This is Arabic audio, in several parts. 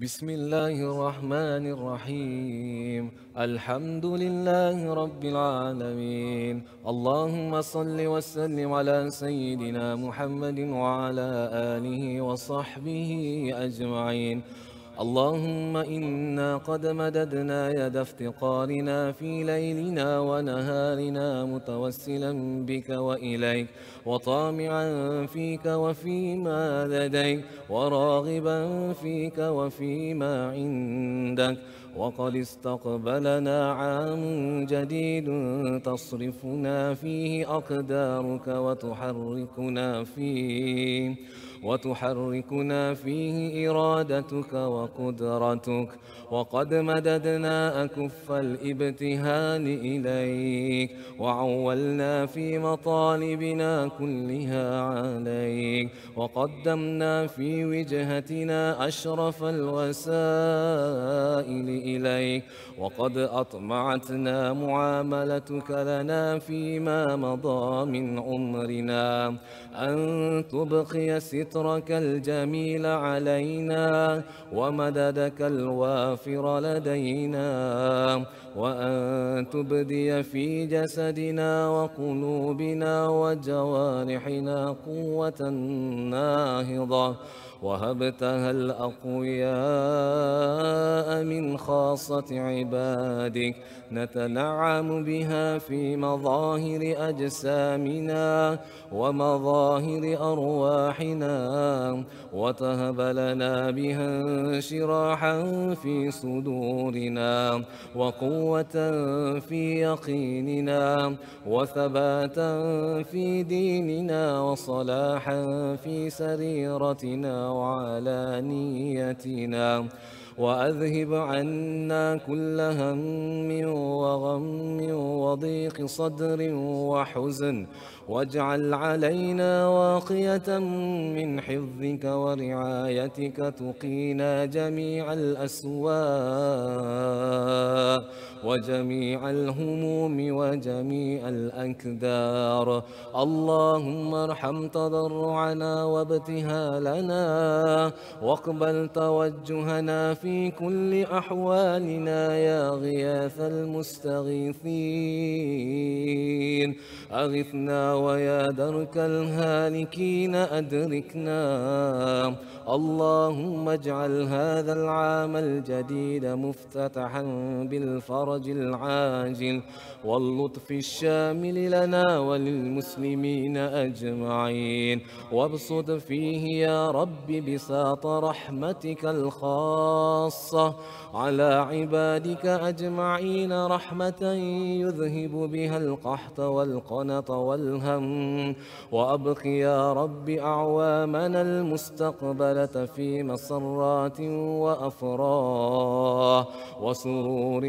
بسم الله الرحمن الرحيم الحمد لله رب العالمين اللهم صل وسلم على سيدنا محمد وعلى آله وصحبه أجمعين اللهم إنا قد مددنا يد افتقارنا في ليلنا ونهارنا متوسلا بك وإليك وطامعا فيك وفيما لديك وراغبا فيك وفيما عندك وقد استقبلنا عام جديد تصرفنا فيه أقدارك وتحركنا فيه وتحركنا فيه إرادتك وقدرتك وقد مددنا أكف الابتهال إليك وعولنا في مطالبنا كلها عليك وقدمنا في وجهتنا أشرف الوسائل إليك وقد أطمعتنا معاملتك لنا فيما مضى من عمرنا أن تبقي سترك الجميل علينا ومددك الوافر لدينا وأن تبدي في جسدنا وقلوبنا وجوارحنا قوة ناهضة وهبتها الأقوياء من خاصة عبادك نتنعم بها في مظاهر أجسامنا ومظاهر أرواحنا وتهب لنا بها انشراحا في صدورنا وقوة قوة في يقيننا وثباتا في ديننا وصلاحا في سريرتنا وعلانيتنا وأذهب عنا كل هم وغم وضيق صدر وحزن واجعل علينا واقية من حفظك ورعايتك تقينا جميع الأسواء وجميع الهموم وجميع الأكدار اللهم ارحم تضرعنا وابتهالنا واقبل توجهنا في كل أحوالنا يا غياث المستغيثين الظالمين أغثنا ويا درك الهالكين أدركنا اللهم اجعل هذا العام الجديد مفتتحا بالفرج العاجل واللطف الشامل لنا وللمسلمين أجمعين وابسط فيه يا رب بساط رحمتك الخاصة على عبادك أجمعين رحمة يذهب يذهب بها القحط والقنط والهم وأبق يا رب أعوامنا المستقبلة في مسرات وأفراح وسرور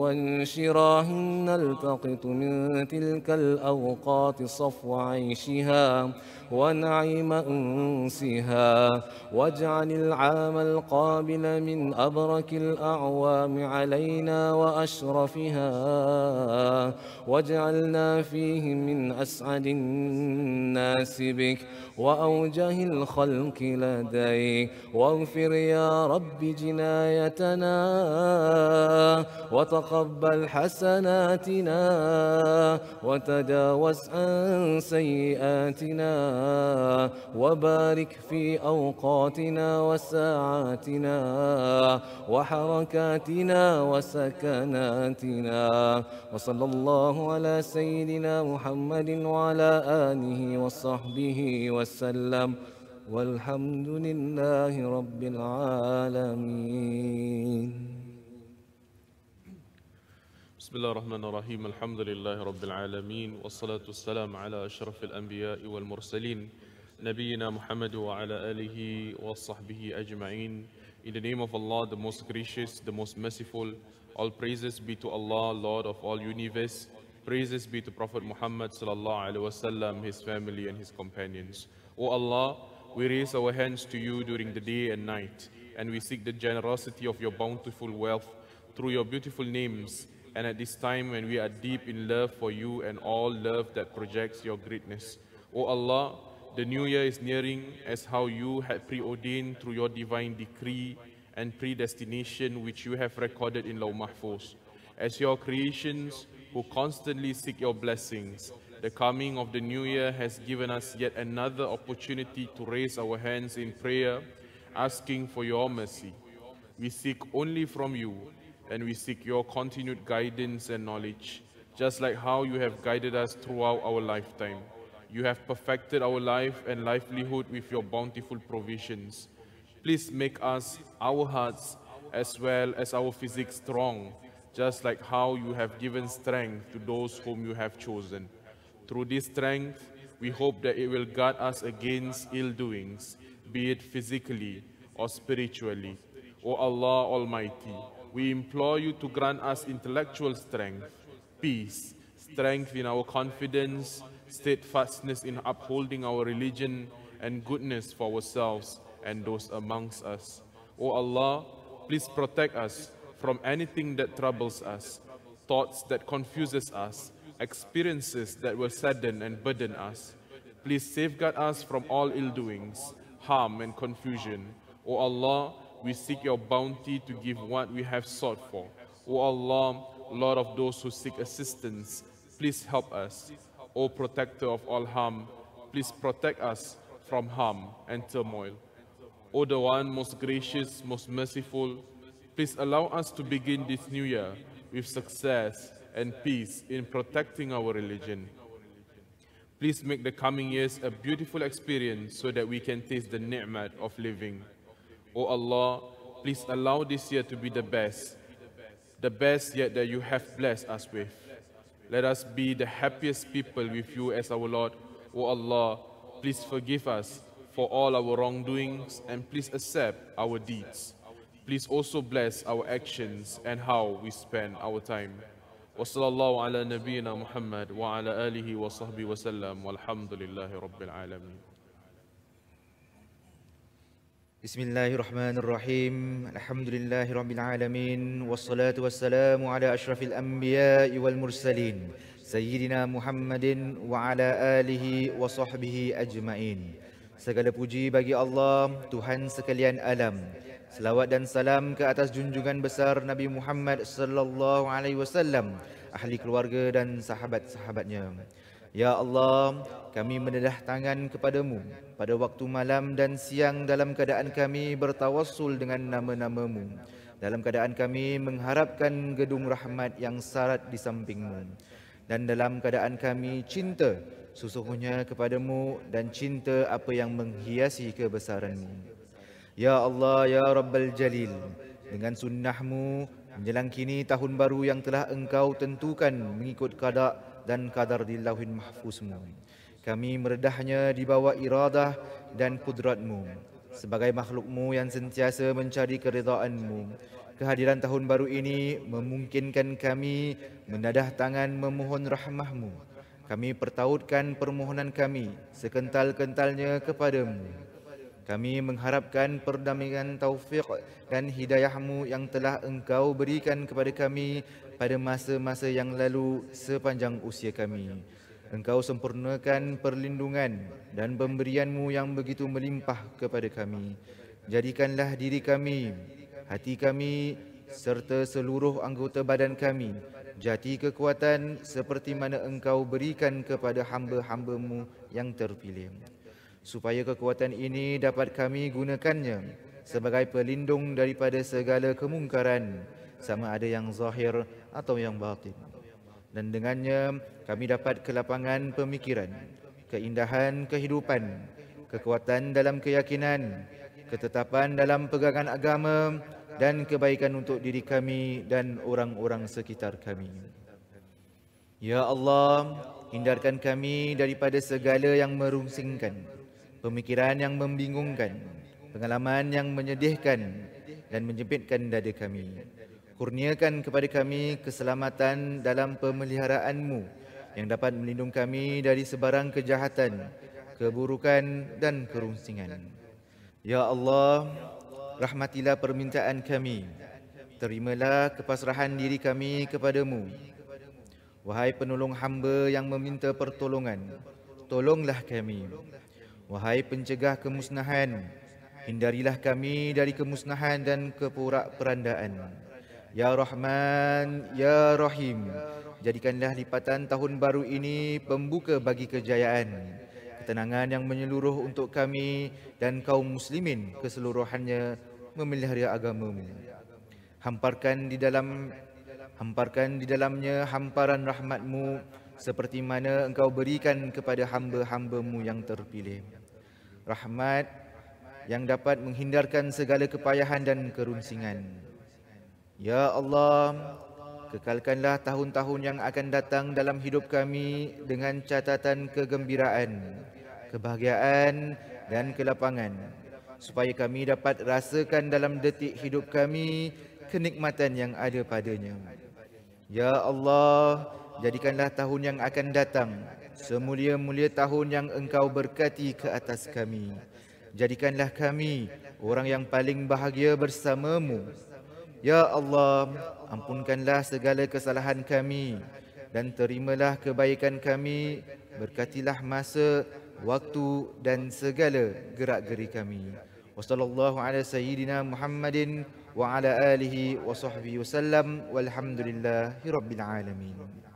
وانشراح نلتقط من تلك الأوقات صفو عيشها ونعيم أنسها واجعل العام القابل من أبرك الأعوام علينا وأشرفها واجعلنا فيه من أسعد الناس بك وأوجه الخلق لديك واغفر يا رب جنايتنا وتقبل حسناتنا وتجاوز عن سيئاتنا وبارك في أوقاتنا وساعاتنا وحركاتنا وسكناتنا وصلى صلى الله على سيدنا محمد وعلى آله وصحبه وسلم والحمد لله رب العالمين بسم الله الرحمن الرحيم الحمد لله رب العالمين والصلاة والسلام على أشرف الأنبياء والمرسلين نبينا محمد وعلى آله وصحبه أجمعين In the name of Allah, the most gracious, the most merciful, All praises be to Allah, Lord of all universe. Praises be to Prophet Muhammad sallallahu alaihi wasallam, his family and his companions. O Allah, we raise our hands to you during the day and night, and we seek the generosity of your bountiful wealth through your beautiful names, and at this time when we are deep in love for you and all love that projects your greatness. O Allah, the new year is nearing as how you had preordained through your divine decree and predestination which you have recorded in Law Mahfuz. As your creations who constantly seek your blessings, the coming of the new year has given us yet another opportunity to raise our hands in prayer, asking for your mercy. We seek only from you, and we seek your continued guidance and knowledge, just like how you have guided us throughout our lifetime. You have perfected our life and livelihood with your bountiful provisions. Please make us, our hearts, as well as our physique strong, just like how you have given strength to those whom you have chosen. Through this strength, we hope that it will guard us against ill doings, be it physically or spiritually. O Allah Almighty, we implore you to grant us intellectual strength, peace, strength in our confidence, steadfastness in upholding our religion, and goodness for ourselves and those amongst us. O Allah, please protect us from anything that troubles us, thoughts that confuses us, experiences that will sadden and burden us. Please safeguard us from all ill doings, harm and confusion. O Allah, we seek your bounty to give what we have sought for. O Allah, Lord of those who seek assistance, please help us. O protector of all harm, please protect us from harm and turmoil. O the one most gracious, most merciful, please allow us to begin this new year with success and peace in protecting our religion. Please make the coming years a beautiful experience so that we can taste the ni'mat of living. O Allah, please allow this year to be the best, the best yet that you have blessed us with. Let us be the happiest people with you as our Lord. O Allah, please forgive us for all our wrongdoings and please accept our deeds. Please also bless our actions and how we spend our time. Wa sallallahu ala nabiyyina Muhammad wa ala alihi wa sahbihi wa sallam walhamdulillahi rabbil alamin. بسم الله الرحمن الرحيم الحمد لله رب العالمين والصلاة والسلام على أشرف الأنبياء والمرسلين سيدنا محمد وعلى آله وصحبه أجمعين Segala puji bagi Allah, Tuhan sekalian alam. Selawat dan salam ke atas junjungan besar Nabi Muhammad sallallahu alaihi wasallam, ahli keluarga dan sahabat-sahabatnya. Ya Allah, kami menedah tangan kepadamu pada waktu malam dan siang dalam keadaan kami bertawassul dengan nama-namamu. Dalam keadaan kami mengharapkan gedung rahmat yang syarat di sampingmu. Dan dalam keadaan kami cinta sesungguhnya kepadamu dan cinta apa yang menghiasi kebesaranmu. Ya Allah, Ya Rabbal Jalil, dengan sunnahmu menjelang kini tahun baru yang telah engkau tentukan mengikut kadak dan kadar di lauhin mahfuzmu. Kami meredahnya di bawah iradah dan kudratmu. Sebagai makhlukmu yang sentiasa mencari keridaanmu, kehadiran tahun baru ini memungkinkan kami menadah tangan memohon rahmahmu. Kami pertautkan permohonan kami sekental-kentalnya kepadamu. Kami mengharapkan perdamaian taufiq dan hidayahmu yang telah engkau berikan kepada kami pada masa-masa yang lalu sepanjang usia kami. Engkau sempurnakan perlindungan dan pemberianmu yang begitu melimpah kepada kami. Jadikanlah diri kami, hati kami serta seluruh anggota badan kami jati kekuatan seperti mana engkau berikan kepada hamba-hambamu yang terpilih. Supaya kekuatan ini dapat kami gunakannya sebagai pelindung daripada segala kemungkaran sama ada yang zahir atau yang batin. Dan dengannya kami dapat kelapangan pemikiran, keindahan kehidupan, kekuatan dalam keyakinan, ketetapan dalam pegangan agama, dan kebaikan untuk diri kami dan orang-orang sekitar kami. Ya Allah, hindarkan kami daripada segala yang merungsingkan, pemikiran yang membingungkan, pengalaman yang menyedihkan dan menjepitkan dada kami. Kurniakan kepada kami keselamatan dalam pemeliharaanMu yang dapat melindung kami dari sebarang kejahatan, keburukan dan kerungsingan. Ya Allah, rahmatilah permintaan kami. Terimalah kepasrahan diri kami kepadamu. Wahai penolong hamba yang meminta pertolongan, tolonglah kami. Wahai pencegah kemusnahan, hindarilah kami dari kemusnahan dan kepurak perandaan Ya Rahman, Ya Rahim, jadikanlah lipatan tahun baru ini pembuka bagi kejayaan, ketenangan yang menyeluruh untuk kami dan kaum muslimin keseluruhannya memelihara agamamu. hamparkan di dalam hamparkan di dalamnya hamparan rahmatmu seperti mana engkau berikan kepada hamba-hambamu yang terpilih rahmat yang dapat menghindarkan segala kepayahan dan kerunsingan ya Allah kekalkanlah tahun-tahun yang akan datang dalam hidup kami dengan catatan kegembiraan kebahagiaan Dan kelapangan supaya kami dapat rasakan dalam detik hidup kami kenikmatan yang ada padanya. Ya Allah, jadikanlah tahun yang akan datang semulia-mulia tahun yang engkau berkati ke atas kami. Jadikanlah kami orang yang paling bahagia bersamamu. Ya Allah, ampunkanlah segala kesalahan kami dan terimalah kebaikan kami. Berkatilah masa, waktu dan segala gerak-geri kami. وصلى الله على سيدنا محمد وعلى آله وصحبه وسلم والحمد لله رب العالمين